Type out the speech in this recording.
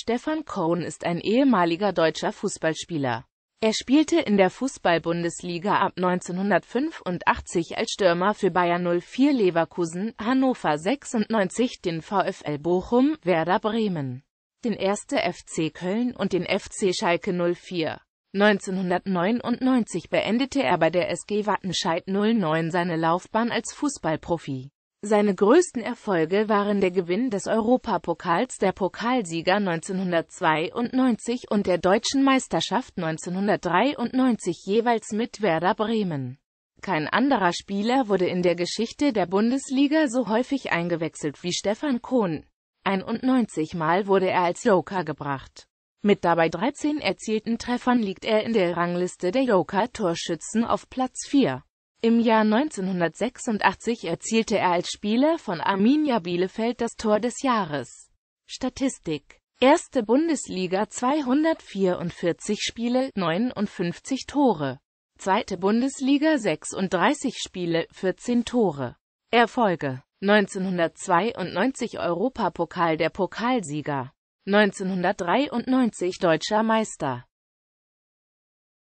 Stefan Cohn ist ein ehemaliger deutscher Fußballspieler. Er spielte in der Fußball-Bundesliga ab 1985 als Stürmer für Bayern 04 Leverkusen, Hannover 96, den VfL Bochum, Werder Bremen, den 1. FC Köln und den FC Schalke 04. 1999 beendete er bei der SG Wattenscheid 09 seine Laufbahn als Fußballprofi. Seine größten Erfolge waren der Gewinn des Europapokals der Pokalsieger 1992 und der Deutschen Meisterschaft 1993 jeweils mit Werder Bremen. Kein anderer Spieler wurde in der Geschichte der Bundesliga so häufig eingewechselt wie Stefan Kohn. 91 Mal wurde er als Joker gebracht. Mit dabei 13 erzielten Treffern liegt er in der Rangliste der Joker-Torschützen auf Platz 4. Im Jahr 1986 erzielte er als Spieler von Arminia Bielefeld das Tor des Jahres. Statistik Erste Bundesliga 244 Spiele, 59 Tore. Zweite Bundesliga 36 Spiele, 14 Tore. Erfolge 1992 Europapokal der Pokalsieger. 1993 Deutscher Meister.